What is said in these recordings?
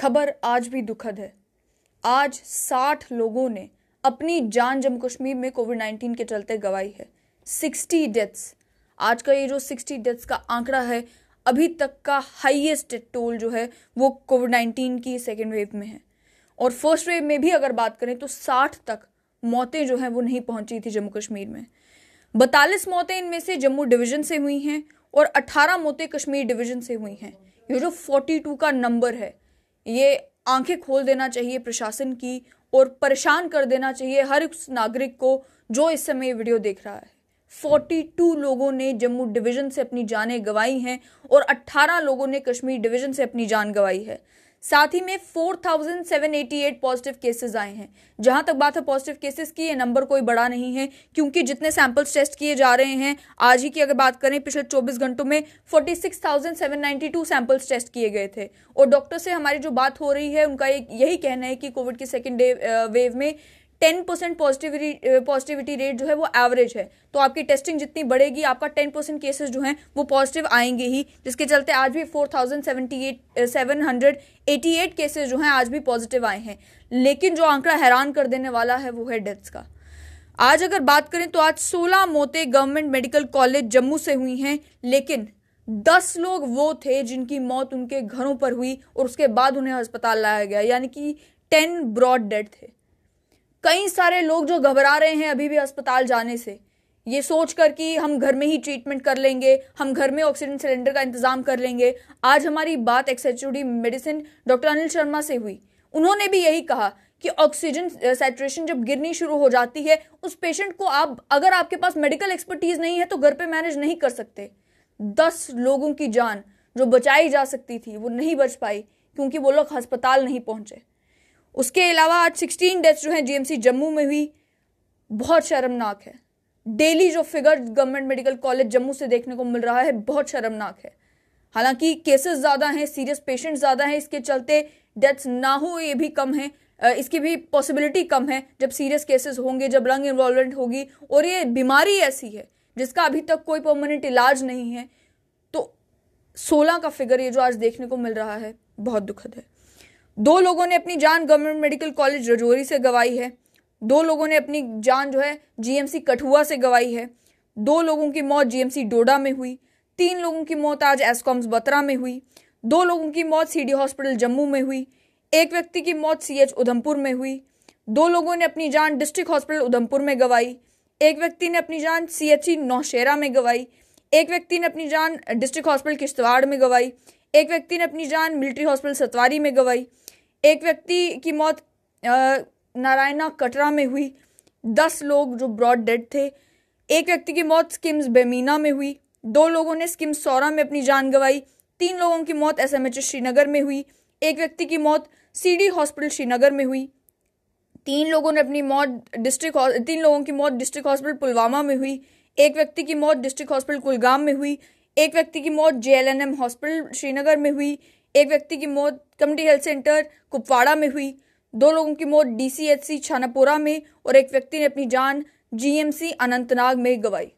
खबर आज भी दुखद है आज 60 लोगों ने अपनी जान जम्मू कश्मीर में कोविड 19 के चलते गवाई है 60 डेथ्स आज का ये जो 60 डेथ्स का आंकड़ा है अभी तक का हाईएस्ट टोल जो है वो कोविड 19 की सेकेंड वेव में है और फर्स्ट वेव में भी अगर बात करें तो 60 तक मौतें जो हैं वो नहीं पहुंची थी जम्मू कश्मीर में बतालीस मौतें इनमें से जम्मू डिवीजन से हुई हैं और 18 मौतें कश्मीर डिवीजन से हुई हैं ये जो 42 का नंबर है ये आंखें खोल देना चाहिए प्रशासन की और परेशान कर देना चाहिए हर उस नागरिक को जो इस समय वीडियो देख रहा है 42 लोगों ने जम्मू डिवीजन से अपनी जानें गवाई हैं और 18 लोगों ने कश्मीर डिवीजन से अपनी जान गवाई है साथ ही में 4,788 पॉजिटिव केसेस आए हैं जहां तक बात है पॉजिटिव केसेस की ये नंबर कोई बड़ा नहीं है क्योंकि जितने सैंपल्स टेस्ट किए जा रहे हैं आज ही की अगर बात करें पिछले 24 घंटों में 46,792 सैंपल्स टेस्ट किए गए थे और डॉक्टर से हमारी जो बात हो रही है उनका यही कहना है कि कोविड की सेकेंड वेव में ten percent positivity positivity rate जो है वो एवरेज है तो आपकी टेस्टिंग जितनी बढ़ेगी आपका टेन परसेंट केसेज जो हैं वो पॉजिटिव आएंगे ही जिसके चलते आज भी four thousand seventy eight seven hundred eighty eight cases जो हैं आज भी पॉजिटिव आए हैं लेकिन जो आंकड़ा हैरान कर देने वाला है वो है डेथ्स का आज अगर बात करें तो आज सोलह मौतें गवर्नमेंट मेडिकल कॉलेज जम्मू से हुई हैं लेकिन दस लोग वो थे जिनकी मौत उनके घरों पर हुई और उसके बाद उन्हें अस्पताल लाया गया यानी कि टेन ब्रॉड डेड थे कई सारे लोग जो घबरा रहे हैं अभी भी अस्पताल जाने से ये सोच कर कि हम घर में ही ट्रीटमेंट कर लेंगे हम घर में ऑक्सीजन सिलेंडर का इंतजाम कर लेंगे आज हमारी बात एक्सेचुरी मेडिसिन डॉक्टर अनिल शर्मा से हुई उन्होंने भी यही कहा कि ऑक्सीजन सेचुरेशन जब गिरनी शुरू हो जाती है उस पेशेंट को आप अगर आपके पास मेडिकल एक्सपर्टीज नहीं है तो घर पे मैनेज नहीं कर सकते दस लोगों की जान जो बचाई जा सकती थी वो नहीं बच पाई क्योंकि वो लोग अस्पताल नहीं पहुंचे उसके अलावा आज सिक्सटीन डेथ्स जो हैं जीएमसी जम्मू में हुई बहुत शर्मनाक है डेली जो figure government medical college Jammu से देखने को मिल रहा है बहुत शर्मनाक है हालांकि केसेस ज़्यादा हैं सीरियस पेशेंट ज़्यादा हैं इसके चलते डेथ्स ना हो ये भी कम है इसकी भी पॉसिबिलिटी कम है जब सीरियस केसेस होंगे जब लंग इन्वॉल्वमेंट होगी और ये बीमारी ऐसी है जिसका अभी तक कोई परमानेंट इलाज नहीं है तो सोलह का फिगर ये जो आज देखने को मिल रहा है बहुत दुखद है दो लोगों ने अपनी जान गवर्नमेंट मेडिकल कॉलेज रजौरी से गवाई है दो लोगों ने अपनी जान जो है जीएमसी कठुआ से गवाई है दो लोगों की मौत जीएमसी डोडा में हुई तीन लोगों की मौत आज एसकॉम्स बतरा में हुई दो लोगों की मौत सीडी हॉस्पिटल जम्मू में हुई एक व्यक्ति की मौत सीएच उधमपुर में हुई दो लोगों ने अपनी जान डिस्ट्रिक्ट हॉस्पिटल उधमपुर में गंवाई एक व्यक्ति ने अपनी जान सी नौशेरा में गंवाई एक व्यक्ति ने अपनी जान डिस्ट्रिक्ट हॉस्पिटल किश्तवाड़ में गंवाई एक व्यक्ति ने अपनी जान मिलिट्री हॉस्पिटल सतवारी में गंवाई एक व्यक्ति की मौत नारायणा कटरा में हुई दस लोग जो ब्रॉड डेड थे एक व्यक्ति की मौत स्किम्स बेमीना में हुई दो लोगों ने स्किम्स सौरा में अपनी जान गंवाई तीन लोगों की मौत एस श्रीनगर में हुई एक व्यक्ति की मौत सीडी हॉस्पिटल श्रीनगर में हुई तीन लोगों ने अपनी मौत डिस्ट्रिक्ट तीन लोगों की मौत डिस्ट्रिक्ट हॉस्पिटल पुलवामा में हुई एक व्यक्ति की मौत डिस्ट्रिक्ट हॉस्पिटल कुलगाम में हुई एक व्यक्ति की मौत जे हॉस्पिटल श्रीनगर में हुई एक व्यक्ति की मौत कम्युनिटी हेल्थ सेंटर कुपवाड़ा में हुई दो लोगों की मौत डीसीएचसी छानापुरा में और एक व्यक्ति ने अपनी जान जीएमसी अनंतनाग में गवाई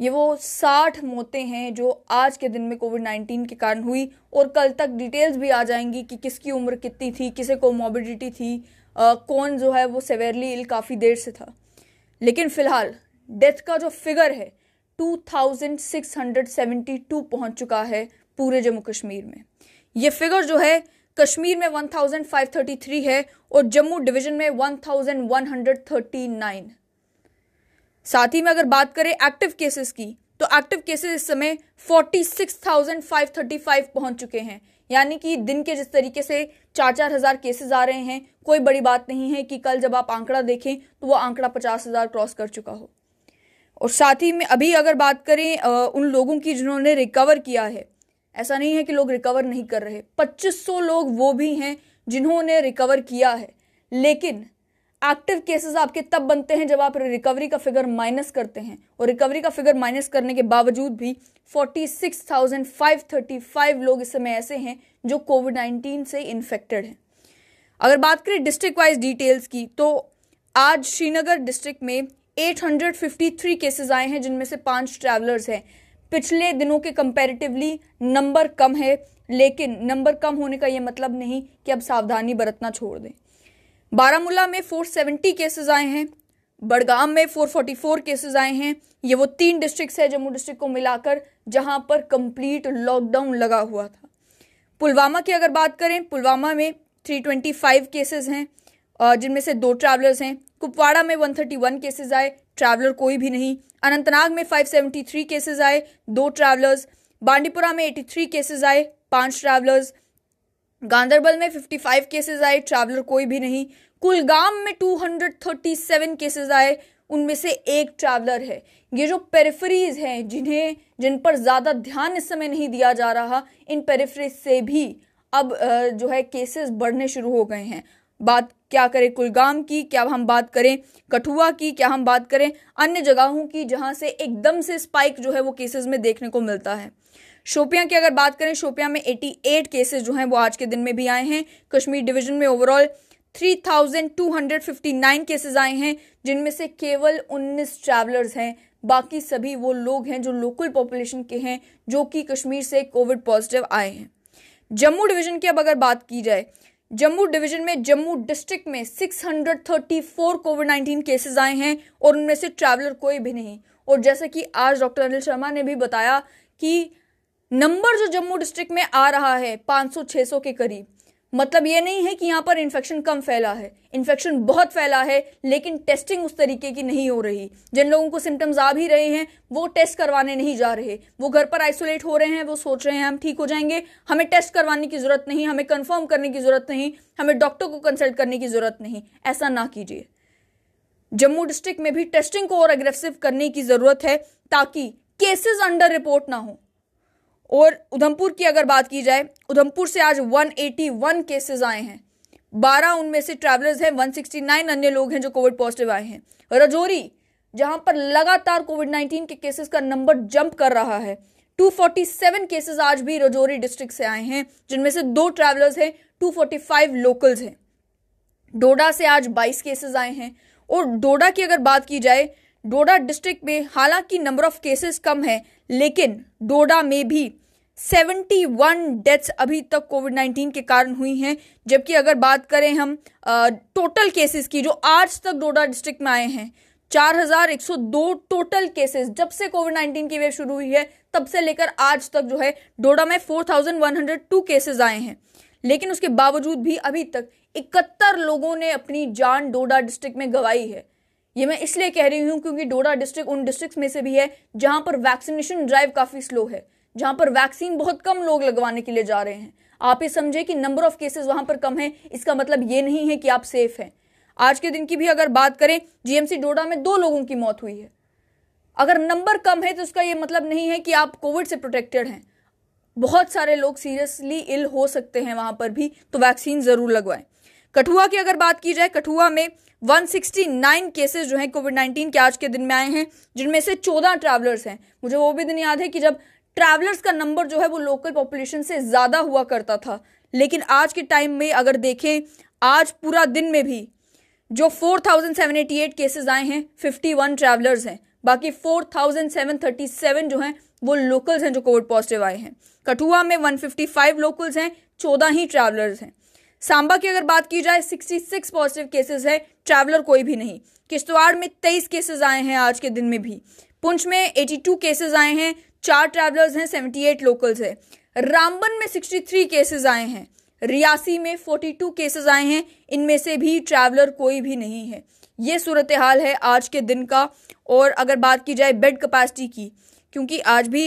ये वो साठ मौतें हैं जो आज के दिन में कोविड नाइन्टीन के कारण हुई और कल तक डिटेल्स भी आ जाएंगी कि किसकी उम्र कितनी थी किसे को मोबिडिटी थी आ, कौन जो है वो सेवेरली इल काफ़ी देर से था लेकिन फिलहाल डेथ का जो फिगर है 2672 पहुंच चुका है पूरे जम्मू कश्मीर में ये फिगर जो है कश्मीर में 1533 है और जम्मू डिवीजन में 1139 साथ ही में अगर बात करें एक्टिव केसेस की तो एक्टिव केसेस इस समय 46,535 पहुंच चुके हैं यानी कि दिन के जिस तरीके से चार चार हज़ार केसेज आ रहे हैं कोई बड़ी बात नहीं है कि कल जब आप आंकड़ा देखें तो वो आंकड़ा पचास हज़ार क्रॉस कर चुका हो और साथ ही में अभी अगर बात करें उन लोगों की जिन्होंने रिकवर किया है ऐसा नहीं है कि लोग रिकवर नहीं कर रहे 2500 लोग वो भी हैं जिन्होंने रिकवर किया है लेकिन एक्टिव केसेस आपके तब बनते हैं जब आप रिकवरी का फिगर माइनस करते हैं और रिकवरी का फिगर माइनस करने के बावजूद भी 46,535 लोग इस समय ऐसे हैं जो कोविड 19 से इन्फेक्टेड हैं अगर बात करें डिस्ट्रिक्ट वाइज डिटेल्स की तो आज श्रीनगर डिस्ट्रिक्ट में 853 केसेस आए हैं जिनमें से पांच ट्रैवलर्स हैं पिछले दिनों के कंपैरेटिवली नंबर कम है लेकिन नंबर कम होने का ये मतलब नहीं कि अब सावधानी बरतना छोड़ दें बारामूला में 470 केसेस आए हैं बड़गाम में 444 केसेस आए हैं ये वो तीन डिस्ट्रिक्ट्स है जम्मू डिस्ट्रिक्ट को मिलाकर जहां पर कंप्लीट लॉकडाउन लगा हुआ था पुलवामा की अगर बात करें पुलवामा में 325 केसेस हैं जिनमें से दो ट्रैवलर्स हैं कुपवाड़ा में 131 केसेस आए ट्रैवलर कोई भी नहीं अनंतनाग में 573 केसेस आए दो ट्रैवलर्स बांडीपुरा में 83 केसेस आए पांच ट्रैवलर्स गांधरबल में 55 केसेस आए ट्रैवलर कोई भी नहीं कुलगाम में 237 केसेस आए उनमें से एक ट्रैवलर है ये जो पेरिफरीज हैं जिन्हें जिन पर ज़्यादा ध्यान इस समय नहीं दिया जा रहा इन पेरिफरीज से भी अब जो है केसेस बढ़ने शुरू हो गए हैं बात क्या करें कुलगाम की क्या हम बात करें कठुआ की क्या हम बात करें अन्य जगहों की जहां से एकदम से स्पाइक जो है वो केसेस में देखने को मिलता है शोपियां की अगर बात करें शोपियां में 88 केसेस जो हैं वो आज के दिन में भी आए हैं कश्मीर डिवीजन में ओवरऑल 3,259 केसेस आए हैं जिनमें से केवल 19 ट्रैवलर्स हैं बाकी सभी वो लोग हैं जो लोकल पॉपुलेशन के हैं जो कि कश्मीर से कोविड पॉजिटिव आए हैं जम्मू डिवीजन की अब अगर बात की जाए जम्मू डिवीजन में जम्मू डिस्ट्रिक्ट में 634 कोविड 19 केसेस आए हैं और उनमें से ट्रैवलर कोई भी नहीं और जैसा कि आज डॉक्टर अनिल शर्मा ने भी बताया कि नंबर जो जम्मू डिस्ट्रिक्ट में आ रहा है 500-600 के करीब मतलब ये नहीं है कि यहाँ पर इन्फेक्शन कम फैला है इन्फेक्शन बहुत फैला है लेकिन टेस्टिंग उस तरीके की नहीं हो रही जिन लोगों को सिम्टम्स आ भी रहे हैं वो टेस्ट करवाने नहीं जा रहे वो घर पर आइसोलेट हो रहे हैं वो सोच रहे हैं हम ठीक हो जाएंगे हमें टेस्ट करवाने की ज़रूरत नहीं हमें कन्फर्म करने की ज़रूरत नहीं हमें डॉक्टर को कंसल्ट करने की ज़रूरत नहीं ऐसा ना कीजिए जम्मू डिस्ट्रिक्ट में भी टेस्टिंग को और अग्रेसिव करने की ज़रूरत है ताकि केसेस अंडर रिपोर्ट ना हो और उधमपुर की अगर बात की जाए उधमपुर से आज 181 केसेस आए हैं बारह उनमें से ट्रैवलर्स हैं 169 अन्य लोग हैं जो कोविड पॉजिटिव आए हैं रजौरी जहां पर लगातार कोविड 19 के केसेस का नंबर जंप कर रहा है 247 केसेस आज भी रजौरी डिस्ट्रिक्ट से आए हैं जिनमें से दो ट्रैवलर्स हैं 245 लोकल्स हैं डोडा से आज 22 केसेस आए हैं और डोडा की अगर बात की जाए डोडा डिस्ट्रिक्ट में हालांकि नंबर ऑफ केसेस कम है लेकिन डोडा में भी 71 डेथ्स अभी तक कोविड 19 के कारण हुई हैं जबकि अगर बात करें हम आ, टोटल केसेस की जो आज तक डोडा डिस्ट्रिक्ट में आए हैं 4,102 टोटल केसेस जब से कोविड 19 की वेव शुरू हुई है तब से लेकर आज तक जो है डोडा में 4,102 केसेस आए हैं लेकिन उसके बावजूद भी अभी तक इकहत्तर लोगों ने अपनी जान डोडा डिस्ट्रिक्ट में गंवाई है ये मैं इसलिए कह रही हूँ क्योंकि डोडा डिस्ट्रिक्ट उन डिस्ट्रिक्ट में से भी है जहाँ पर वैक्सीनेशन ड्राइव काफ़ी स्लो है जहां पर वैक्सीन बहुत कम लोग लगवाने के लिए जा रहे हैं आप ये समझे कि नंबर ऑफ केसेस वहां पर कम है इसका मतलब ये नहीं है कि आप सेफ हैं आज के दिन की भी अगर बात करें जीएमसी डोडा में दो लोगों की मौत हुई है अगर नंबर कम है तो उसका यह मतलब नहीं है कि आप कोविड से प्रोटेक्टेड हैं बहुत सारे लोग सीरियसली इल हो सकते हैं वहां पर भी तो वैक्सीन जरूर लगवाएं कठुआ की अगर बात की जाए कठुआ में 169 केसेस जो हैं कोविड 19 के आज के दिन में आए हैं जिनमें से 14 ट्रैवलर्स हैं मुझे वो भी दिन याद है कि जब ट्रैवलर्स का नंबर जो है वो लोकल पॉपुलेशन से ज़्यादा हुआ करता था लेकिन आज के टाइम में अगर देखें आज पूरा दिन में भी जो 4,788 केसेस आए हैं 51 ट्रैवलर्स हैं बाकी 4,737 जो हैं वो लोकल्स हैं जो कोविड पॉजिटिव आए हैं कठुआ में 155 लोकल्स हैं 14 ही ट्रैवलर्स हैं सांबा की अगर बात की जाए 66 पॉजिटिव केसेस है ट्रैवलर कोई भी नहीं किश्तवाड़ में 23 केसेस आए हैं आज के दिन में भी पुंछ में 82 केसेस आए हैं चार ट्रैवलर्स हैं सेवेंटी एट लोकल्स है रामबन में सिक्सटी थ्री केसेज आए हैं रियासी में फोर्टी टू केसेज आए हैं इनमें से भी ट्रैवलर कोई भी नहीं है ये सूरत हाल है आज के दिन का और अगर बात की जाए बेड कैपेसिटी की क्योंकि आज भी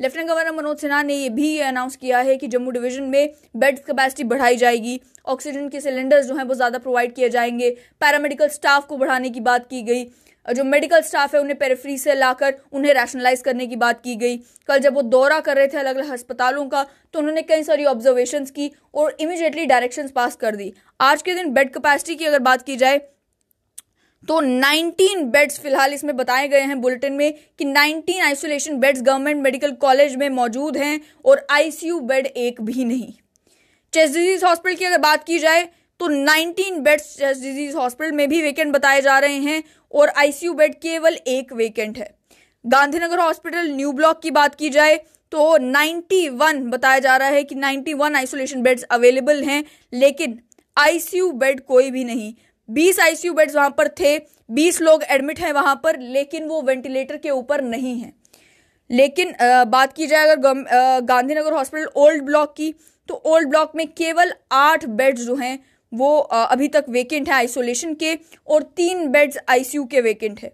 लेफ्टिनेंट गवर्नर मनोज सिन्हा ने ये भी अनाउंस किया है कि जम्मू डिवीजन में बेड कैपेसिटी बढ़ाई जाएगी ऑक्सीजन के सिलेंडर्स जो हैं वो ज़्यादा प्रोवाइड किए जाएंगे पैरामेडिकल स्टाफ को बढ़ाने की बात की गई जो मेडिकल स्टाफ है उन्हें पेरेफ्री से लाकर उन्हें रैशनलाइज करने की बात की गई कल जब वो दौरा कर रहे थे अलग अलग अस्पतालों का तो उन्होंने कई सारी ऑब्जर्वेशन की और इमिजिएटली डायरेक्शन पास कर दी आज के दिन बेड कैपेसिटी की अगर बात की जाए तो 19 बेड्स फिलहाल इसमें बताए गए हैं बुलेटिन में कि 19 isolation beds government medical college में मौजूद हैं और आईसीयू बेड एक भी नहीं चेस्ट डिजीज हॉस्पिटल की अगर बात की जाए तो 19 बेड्स चेस्ट डिजीज हॉस्पिटल में भी वेकेंट बताए जा रहे हैं और आईसीयू बेड केवल एक वेकेंट है गांधीनगर हॉस्पिटल न्यू ब्लॉक की बात की जाए तो 91 बताया जा रहा है कि 91 आइसोलेशन बेड्स अवेलेबल हैं लेकिन आईसीयू बेड कोई भी नहीं 20 आईसीयू बेड्स वहां पर थे 20 लोग एडमिट हैं वहां पर लेकिन वो वेंटिलेटर के ऊपर नहीं है लेकिन आ, बात की जाए अगर गांधीनगर हॉस्पिटल ओल्ड ब्लॉक की तो ओल्ड ब्लॉक में केवल आठ बेड्स जो हैं वो अभी तक वेकेंट है आइसोलेशन के और तीन बेड्स आईसीयू के वेकेंट है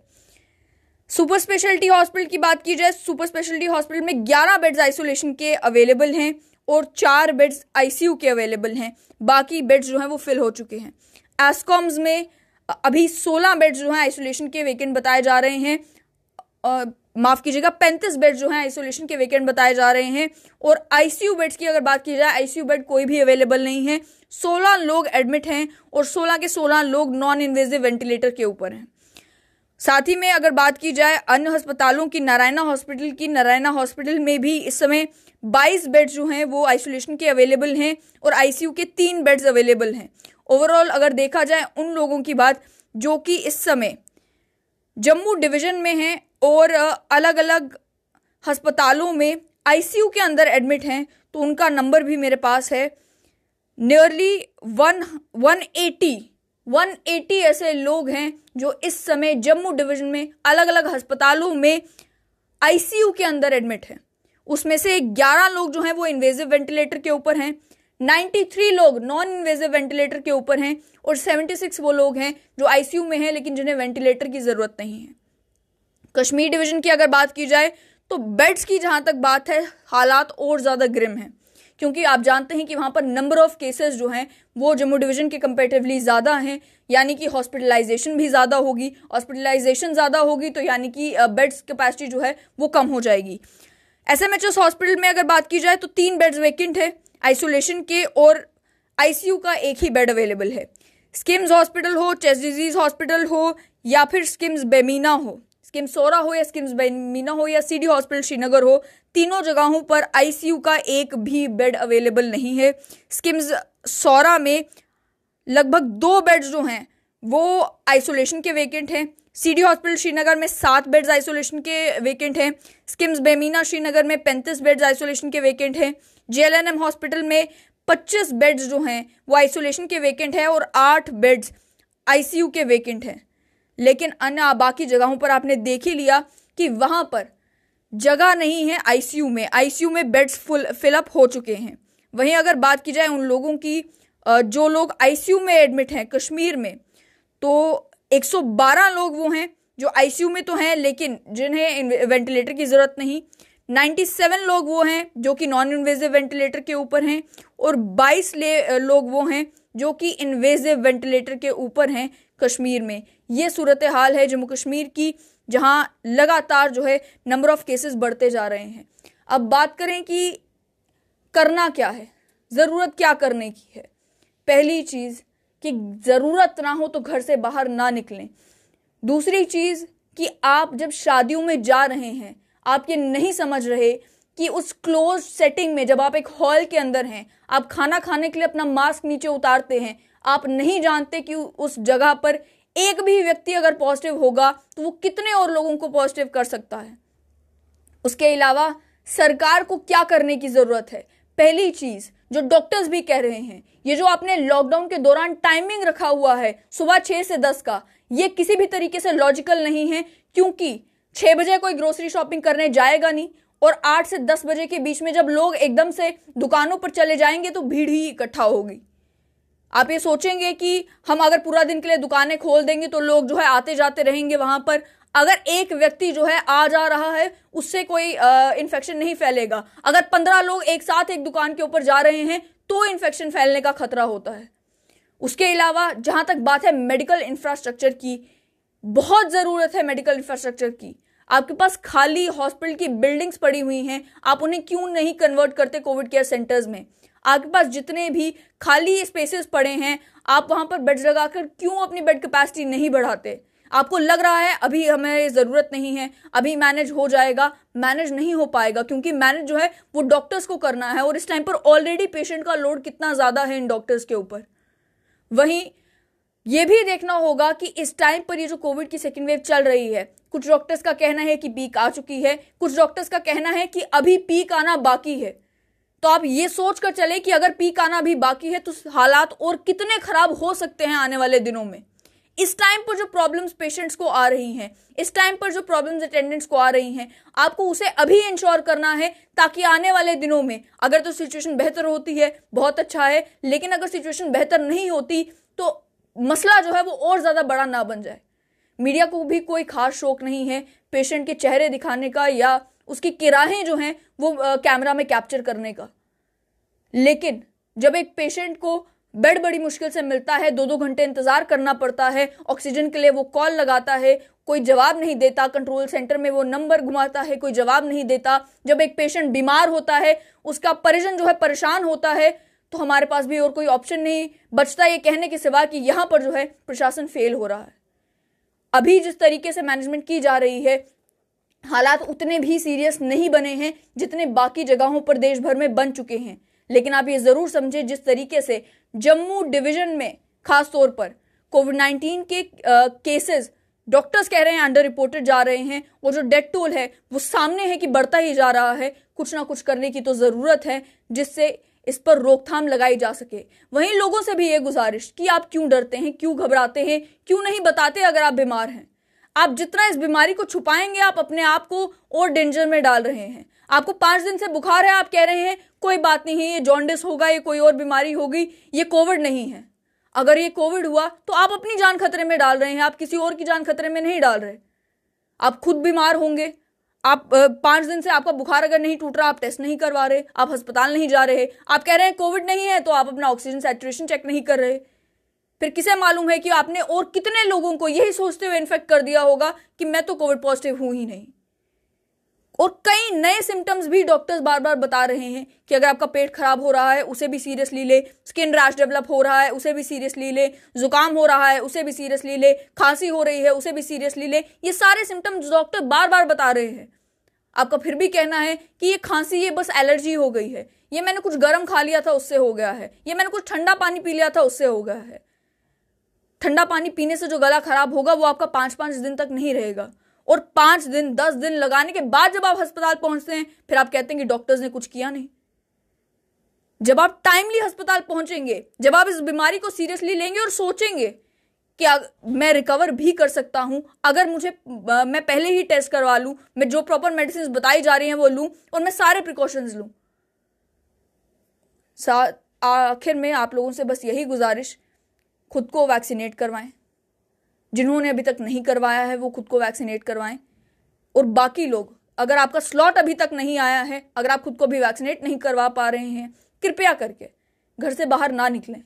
सुपर स्पेशलिटी हॉस्पिटल की बात की जाए सुपर स्पेशलिटी हॉस्पिटल में ग्यारह बेड्स आइसोलेशन के अवेलेबल हैं और चार बेड्स आईसीयू के अवेलेबल हैं बाकी बेड्स जो हैं वो फिल हो चुके हैं एसकॉम्स में अभी सोलह बेड जो हैं आइसोलेशन के वेकेंट बताए जा रहे हैं माफ़ कीजिएगा पैंतीस बेड जो हैं आइसोलेशन के वेकेंट बताए जा रहे हैं और आईसीयू बेड्स की अगर बात की जाए आईसीयू बेड कोई भी अवेलेबल नहीं है सोलह लोग एडमिट हैं और सोलह के सोलह लोग नॉन इन्वेजिव वेंटिलेटर के ऊपर हैं साथ ही में अगर बात की जाए अन्य अस्पतालों की नारायणा हॉस्पिटल की नारायणा हॉस्पिटल में भी इस समय 22 बेड जो हैं वो आइसोलेशन के अवेलेबल हैं और आईसीयू के तीन बेड्स अवेलेबल हैं ओवरऑल अगर देखा जाए उन लोगों की बात जो कि इस समय जम्मू डिवीजन में हैं और अलग अलग अस्पतालों में आईसीयू के अंदर एडमिट हैं तो उनका नंबर भी मेरे पास है nearly one one eighty one eighty ऐसे लोग हैं जो इस समय जम्मू डिवीजन में अलग अलग अस्पतालों में आईसीयू के अंदर एडमिट हैं उसमें से 11 लोग जो हैं वो इन्वेजिव वेंटिलेटर के ऊपर हैं 93 लोग नॉन इन्वेजिव वेंटिलेटर के ऊपर हैं और 76 वो लोग हैं जो आईसीयू में हैं लेकिन जिन्हें वेंटिलेटर की ज़रूरत नहीं है कश्मीर डिवीजन की अगर बात की जाए तो बेड्स की जहाँ तक बात है हालात और ज़्यादा ग्रिम हैं क्योंकि आप जानते हैं कि वहाँ पर नंबर ऑफ़ केसेस जो हैं वो जम्मू डिवीज़न के कंपेटिवली ज़्यादा हैं यानी कि हॉस्पिटलाइजेशन भी ज़्यादा होगी हॉस्पिटलाइजेशन ज़्यादा होगी तो यानी कि बेड्स कैपेसिटी जो है वो कम हो जाएगी S M H S hospital में अगर बात की जाए तो तीन बेड्स वेकेंट है आइसोलेशन के और आईसीयू का एक ही बेड अवेलेबल है स्किम्स हॉस्पिटल हो चेस्ट डिजीज हॉस्पिटल हो या फिर स्किम्स बेमीना हो स्किम्स सोरा हो या स्किम्स बेमीना हो या सीडी हॉस्पिटल श्रीनगर हो तीनों जगहों पर आईसीयू का एक भी बेड अवेलेबल नहीं है स्किम्स सौरा में लगभग दो बेड जो हैं वो आइसोलेशन के वेकेंट हैं सीडी हॉस्पिटल श्रीनगर में सात बेड्स आइसोलेशन के वेकेंट हैं स्किम्स बेमीना श्रीनगर में पैंतीस बेड्स आइसोलेशन के वेकेंट हैं जेएलएनएम हॉस्पिटल में पच्चीस बेड्स जो हैं वो आइसोलेशन के वेकेंट हैं और आठ बेड्स आईसीयू के वेकेंट हैं लेकिन अन्य बाकी जगहों पर आपने देख ही लिया कि वहाँ पर जगह नहीं है आईसीयू में आईसीयू में बेड्स फुल फिलअप हो चुके हैं वहीं अगर बात की जाए उन लोगों की जो लोग आईसीयू में एडमिट हैं कश्मीर में तो 112 लोग वो हैं जो आईसीयू में तो हैं लेकिन जिन्हें वेंटिलेटर की ज़रूरत नहीं 97 लोग वो हैं जो कि नॉन इन्वेजिव वेंटिलेटर के ऊपर हैं और 22 ले लोग वो हैं जो कि इन्वेजिव वेंटिलेटर के ऊपर हैं कश्मीर में ये सूरत हाल है जम्मू कश्मीर की जहां लगातार जो है नंबर ऑफ केसेस बढ़ते जा रहे हैं अब बात करें कि करना क्या है ज़रूरत क्या करने की है पहली चीज़ कि ज़रूरत ना हो तो घर से बाहर ना निकलें दूसरी चीज़ कि आप जब शादियों में जा रहे हैं आप ये नहीं समझ रहे कि उस क्लोज सेटिंग में जब आप एक हॉल के अंदर हैं आप खाना खाने के लिए अपना मास्क नीचे उतारते हैं आप नहीं जानते कि उस जगह पर एक भी व्यक्ति अगर पॉजिटिव होगा तो वो कितने और लोगों को पॉजिटिव कर सकता है उसके अलावा सरकार को क्या करने की ज़रूरत है पहली चीज़ जो डॉक्टर्स भी कह रहे हैं ये जो आपने लॉकडाउन के दौरान टाइमिंग रखा हुआ है सुबह छह से दस का ये किसी भी तरीके से लॉजिकल नहीं है क्योंकि छह बजे कोई ग्रोसरी शॉपिंग करने जाएगा नहीं और आठ से दस बजे के बीच में जब लोग एकदम से दुकानों पर चले जाएंगे तो भीड़ ही इकट्ठा होगी आप ये सोचेंगे कि हम अगर पूरा दिन के लिए दुकानें खोल देंगे तो लोग जो है आते जाते रहेंगे वहां पर अगर एक व्यक्ति जो है आ जा रहा है उससे कोई इन्फेक्शन नहीं फैलेगा अगर पंद्रह लोग एक साथ एक दुकान के ऊपर जा रहे हैं तो इन्फेक्शन फैलने का खतरा होता है उसके अलावा जहां तक बात है मेडिकल इंफ्रास्ट्रक्चर की बहुत ज़रूरत है मेडिकल इंफ्रास्ट्रक्चर की आपके पास खाली हॉस्पिटल की बिल्डिंग्स पड़ी हुई हैं आप उन्हें क्यों नहीं कन्वर्ट करते कोविड केयर सेंटर्स में आपके पास जितने भी खाली स्पेसेस पड़े हैं आप वहाँ पर बेड्स लगाकर क्यों अपनी बेड कैपेसिटी नहीं बढ़ाते आपको लग रहा है अभी हमें ज़रूरत नहीं है अभी मैनेज हो जाएगा मैनेज नहीं हो पाएगा क्योंकि मैनेज जो है वो डॉक्टर्स को करना है और इस टाइम पर ऑलरेडी पेशेंट का लोड कितना ज़्यादा है इन डॉक्टर्स के ऊपर वहीं ये भी देखना होगा कि इस टाइम पर ये जो कोविड की सेकेंड वेव चल रही है कुछ डॉक्टर्स का कहना है कि पीक आ चुकी है कुछ डॉक्टर्स का कहना है कि अभी पीक आना बाकी है तो आप ये सोच कर चले कि अगर पीक आना भी बाकी है तो हालात और कितने खराब हो सकते हैं आने वाले दिनों में इस टाइम पर जो प्रॉब्लम्स पेशेंट्स को आ रही हैं इस टाइम पर जो प्रॉब्लम्स अटेंडेंट्स को आ रही हैं आपको उसे अभी इंश्योर करना है ताकि आने वाले दिनों में अगर तो सिचुएशन बेहतर होती है बहुत अच्छा है लेकिन अगर सिचुएशन बेहतर नहीं होती तो मसला जो है वो और ज़्यादा बड़ा ना बन जाए मीडिया को भी कोई खास शौक नहीं है पेशेंट के चेहरे दिखाने का या उसकी किराहें जो हैं वो कैमरा में कैप्चर करने का लेकिन जब एक पेशेंट को बेड बड़ी मुश्किल से मिलता है दो दो घंटे इंतजार करना पड़ता है ऑक्सीजन के लिए वो कॉल लगाता है कोई जवाब नहीं देता कंट्रोल सेंटर में वो नंबर घुमाता है कोई जवाब नहीं देता जब एक पेशेंट बीमार होता है उसका परिजन जो है परेशान होता है तो हमारे पास भी और कोई ऑप्शन नहीं बचता ये कहने के सिवा कि यहाँ पर जो है प्रशासन फेल हो रहा है अभी जिस तरीके से मैनेजमेंट की जा रही है हालात उतने भी सीरियस नहीं बने हैं जितने बाकी जगहों पर देश भर में बन चुके हैं लेकिन आप ये जरूर समझें जिस तरीके से जम्मू डिवीजन में खास तौर पर कोविड नाइन्टीन के केसेस डॉक्टर्स कह रहे हैं अंडर रिपोर्टेड जा रहे हैं और जो डेड टोल है वो सामने है कि बढ़ता ही जा रहा है कुछ ना कुछ करने की तो ज़रूरत है जिससे इस पर रोकथाम लगाई जा सके वहीं लोगों से भी ये गुजारिश कि आप क्यों डरते हैं क्यों घबराते हैं क्यों नहीं बताते अगर आप बीमार हैं आप जितना इस बीमारी को छुपाएंगे आप अपने आप को और डेंजर में डाल रहे हैं आपको पांच दिन से बुखार है आप कह रहे हैं कोई बात नहीं है ये जॉन्डिस होगा ये कोई और बीमारी होगी ये कोविड नहीं है अगर ये कोविड हुआ तो आप अपनी जान खतरे में डाल रहे हैं आप किसी और की जान खतरे में नहीं डाल रहे आप खुद बीमार होंगे आप पांच दिन से आपका बुखार अगर नहीं टूट रहा आप टेस्ट नहीं करवा रहे आप अस्पताल नहीं जा रहे आप कह रहे हैं कोविड नहीं है तो आप अपना ऑक्सीजन सेचुरेशन चेक नहीं कर रहे फिर किसे मालूम है कि आपने और कितने लोगों को यही सोचते हुए इन्फेक्ट कर दिया होगा कि मैं तो कोविड पॉजिटिव हूं ही नहीं और कई नए सिम्टम्स भी डॉक्टर्स बार बार बता रहे हैं कि अगर आपका पेट खराब हो रहा है उसे भी सीरियसली ले स्किन रैश डेवलप हो रहा है उसे भी सीरियसली ले जुकाम हो रहा है उसे भी सीरियसली ले खांसी हो रही है उसे भी सीरियसली ले ये सारे सिम्टम्स डॉक्टर बार बार बता रहे हैं आपका फिर भी कहना है कि ये खांसी ये बस एलर्जी हो गई है ये मैंने कुछ गर्म खा लिया था उससे हो गया है ये मैंने कुछ ठंडा पानी पी लिया था उससे हो गया है ठंडा पानी पीने से जो गला खराब होगा वो आपका पांच पांच दिन तक नहीं रहेगा और पांच दिन दस दिन लगाने के बाद जब आप अस्पताल पहुंचते हैं फिर आप कहते हैं कि डॉक्टर्स ने कुछ किया नहीं जब आप टाइमली अस्पताल पहुंचेंगे जब आप इस बीमारी को सीरियसली लेंगे और सोचेंगे कि मैं रिकवर भी कर सकता हूं अगर मुझे मैं पहले ही टेस्ट करवा लूं मैं जो प्रॉपर मेडिसिन बताई जा रही हैं वो लूं और मैं सारे प्रिकॉशंस लूं आखिर में आप लोगों से बस यही गुजारिश खुद को वैक्सीनेट करवाएं जिन्होंने अभी तक नहीं करवाया है वो खुद को वैक्सीनेट करवाएं और बाकी लोग अगर आपका स्लॉट अभी तक नहीं आया है अगर आप खुद को भी वैक्सीनेट नहीं करवा पा रहे हैं कृपया करके घर से बाहर ना निकलें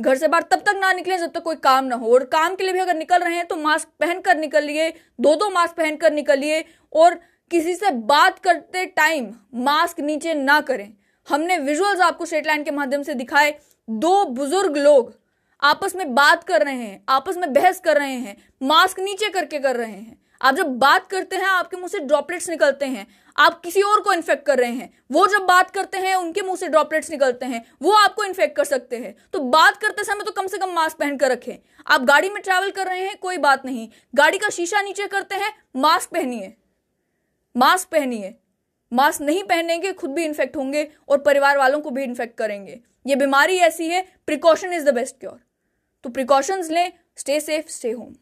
घर से बाहर तब तक ना निकले जब तक कोई काम ना हो और काम के लिए भी अगर निकल रहे हैं तो मास्क पहनकर निकलिए दो दो मास्क पहनकर निकलिए और किसी से बात करते टाइम मास्क नीचे ना करें हमने विजुअल्स आपको स्ट्रेट लाइन के माध्यम से दिखाए दो बुजुर्ग लोग आपस में बात कर रहे हैं आपस में बहस कर रहे हैं मास्क नीचे करके कर रहे हैं आप जब बात करते हैं आपके मुंह से ड्रॉपलेट्स निकलते हैं आप किसी और को इन्फेक्ट कर रहे हैं वो जब बात करते हैं उनके मुंह से ड्रॉपलेट्स निकलते हैं वो आपको इन्फेक्ट कर सकते हैं तो बात करते समय तो कम से कम मास्क पहन कर रखें आप गाड़ी में ट्रैवल कर रहे हैं कोई बात नहीं गाड़ी का शीशा नीचे करते हैं मास्क पहनिए मास्क पहनिए मास्क नहीं पहनेंगे खुद भी इन्फेक्ट होंगे और परिवार वालों को भी इन्फेक्ट करेंगे ये बीमारी ऐसी है precaution is the best cure तो प्रिकॉशंस लें स्टे सेफ स्टे होम